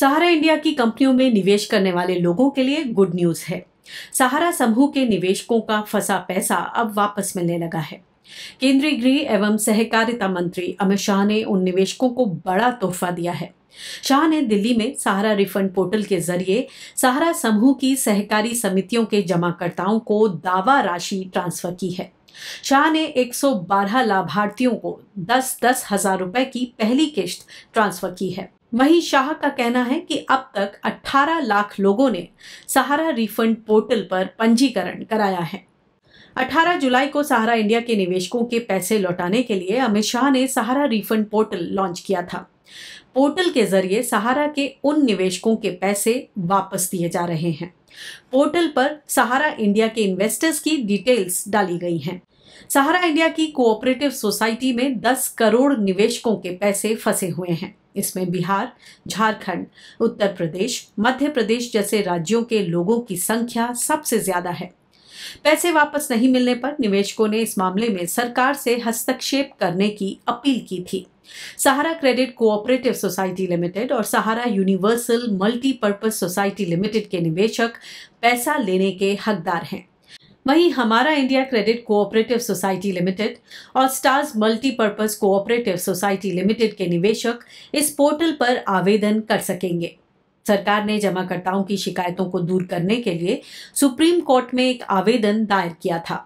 सहारा India की कंपनियों में निवेश करने वाले लोगों के लिए गुड न्यूज है सहारा समूह के निवेशकों का फंसा पैसा अब वापस मिलने लगा है केंद्रीय गृह एवं सहकारिता मंत्री अमित शाह ने उन निवेशकों को बड़ा तोहफा दिया है शाह ने दिल्ली में सहारा रिफंड पोर्टल के जरिए सहारा समूह की सहकारी समितियों के जमाकर्ताओं को दावा राशि ट्रांसफर की है शाह ने 112 लाभार्थियों को दस दस हजार रुपए की पहली किश्त ट्रांसफर की है वहीं शाह का कहना है कि अब तक 18 लाख लोगों ने सहारा रिफंड पोर्टल पर पंजीकरण कराया है 18 जुलाई को सहारा इंडिया के निवेशकों के पैसे लौटाने के लिए अमित शाह ने सहारा रिफंड पोर्टल लॉन्च किया था पोर्टल के जरिए सहारा के उन निवेशकों के पैसे वापस दिए जा रहे हैं पोर्टल पर सहारा इंडिया के इन्वेस्टर्स की डिटेल्स डाली गई हैं सहारा इंडिया की कोऑपरेटिव सोसाइटी में 10 करोड़ निवेशकों के पैसे फंसे हुए हैं इसमें बिहार झारखंड उत्तर प्रदेश मध्य प्रदेश जैसे राज्यों के लोगों की संख्या सबसे ज्यादा है पैसे वापस नहीं मिलने पर निवेशकों ने इस मामले में सरकार से हस्तक्षेप करने की अपील की थी Sahara credit cooperative society limited और Sahara universal multipurpose society limited के निवेशक पैसा लेने के हकदार हैं वहीं Hamara India credit cooperative society limited और stars multipurpose cooperative society limited के निवेशक इस पोर्टल पर आवेदन कर सकेंगे सरकार ने जमाकर्ताओं की शिकायतों को दूर करने के लिए सुप्रीम कोर्ट में एक आवेदन दायर किया था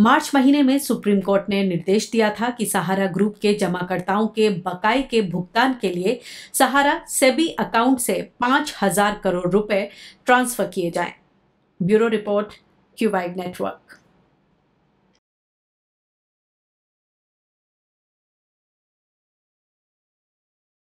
मार्च महीने में सुप्रीम कोर्ट ने निर्देश दिया था कि सहारा ग्रुप के जमाकर्ताओं के बकाए के भुगतान के लिए सहारा सेबी अकाउंट से पाँच हजार करोड़ रुपए ट्रांसफर किए जाएं। Bureau report QWide network.